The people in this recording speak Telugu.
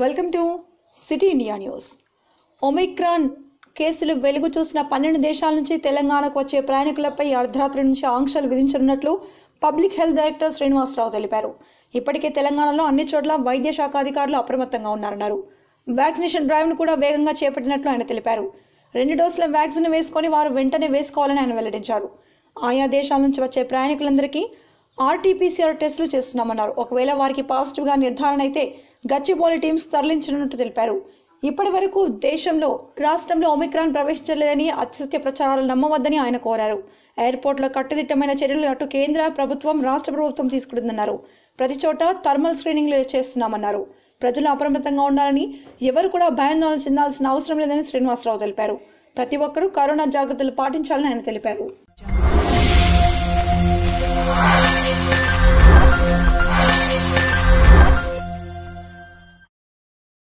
welcome to city India news Omicron కేసులు వెలుగు చూసిన పన్నెండు దేశాల నుంచి తెలంగాణకు వచ్చే ప్రయాణికులపై అర్ధరాత్రి నుంచి ఆంక్షలు విధించనున్నట్లు పబ్లిక్ హెల్త్ డైరెక్టర్ శ్రీనివాసరావు తెలిపారు ఇప్పటికే తెలంగాణలో అన్ని చోట్ల వైద్య శాఖ అధికారులు అప్రమత్తంగా ఉన్నారన్నారు వ్యాక్సినేషన్ డ్రైవ్ను కూడా వేగంగా చేపట్టినట్లు ఆయన తెలిపారు రెండు డోసుల వ్యాక్సిన్ వేసుకొని వారు వెంటనే వేసుకోవాలని ఆయన వెల్లడించారు ఆయా దేశాల నుంచి వచ్చే ప్రయాణికులందరికీ ఆర్టీపీసీఆర్ టెస్టులు చేస్తున్నామన్నారు ఒకవేళ వారికి పాజిటివ్గా నిర్ధారణ అయితే గచ్చిబౌలి టీమ్స్ తరలించనున్నట్టు తెలిపారు ఇప్పటి వరకు దేశంలో రాష్ట్రంలో ఒమిక్రాన్ ప్రవేశించలేదని అత్యత్య ప్రచారాలు నమ్మవద్దని ఆయన కోరారు ఎయిర్పోర్ట్లో కట్టుదిట్టమైన చర్యలు అటు కేంద్ర ప్రభుత్వం రాష్ట్ర ప్రభుత్వం తీసుకుంటుందన్నారు ప్రతి చోట థర్మల్ స్క్రీనింగ్లు చేస్తున్నామన్నారు ప్రజలు అప్రమత్తంగా ఉండాలని ఎవరు కూడా భయాందోళన చెందాల్సిన అవసరం లేదని శ్రీనివాసరావు తెలిపారు ప్రతి ఒక్కరూ కరోనా జాగ్రత్తలు పాటించాలని ఆయన తెలిపారు